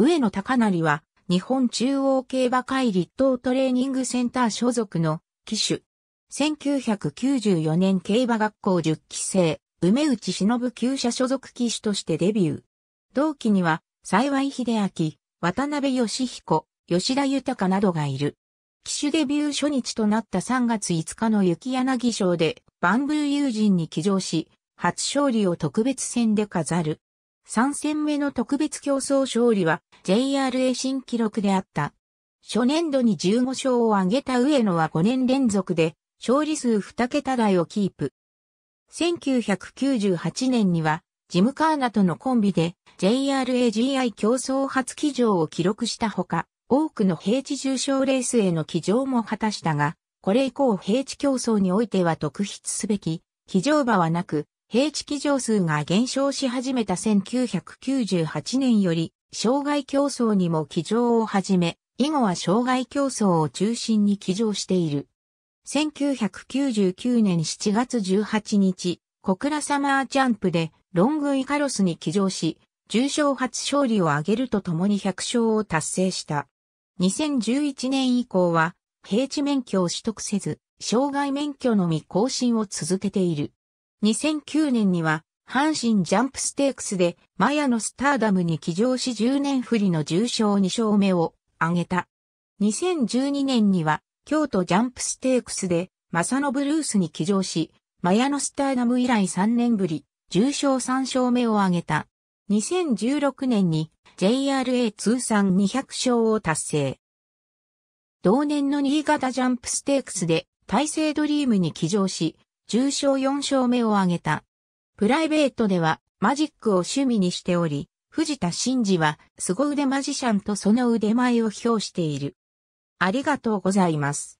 上野隆成は、日本中央競馬会立東トレーニングセンター所属の騎手。1994年競馬学校10期生、梅内忍旧社所属騎手としてデビュー。同期には、幸井秀明、渡辺義彦、吉田豊などがいる。騎手デビュー初日となった3月5日の雪柳賞で、バンブー友人に騎乗し、初勝利を特別戦で飾る。3戦目の特別競争勝利は JRA 新記録であった。初年度に15勝を挙げた上野は5年連続で勝利数2桁台をキープ。1998年にはジム・カーナとのコンビで JRAGI 競争初騎乗を記録したほか、多くの平地重賞レースへの騎乗も果たしたが、これ以降平地競争においては特筆すべき、騎乗馬はなく、平地基場数が減少し始めた1998年より、障害競争にも基場を始め、以後は障害競争を中心に基場している。1999年7月18日、小倉サマージャンプでロングイカロスに騎乗し、重賞初勝利を挙げるとともに100勝を達成した。2011年以降は、平地免許を取得せず、障害免許のみ更新を続けている。2009年には、阪神ジャンプステークスで、マヤのスターダムに起乗し10年振りの重賞2勝目を挙げた。2012年には、京都ジャンプステークスで、マサノブルースに起乗し、マヤのスターダム以来3年ぶり、重賞3勝目を挙げた。2016年に JRA 通算200勝を達成。同年の新潟ジャンプステークスで、大成ドリームに起乗し、重賞4勝目を挙げた。プライベートではマジックを趣味にしており、藤田真二は凄腕マジシャンとその腕前を表している。ありがとうございます。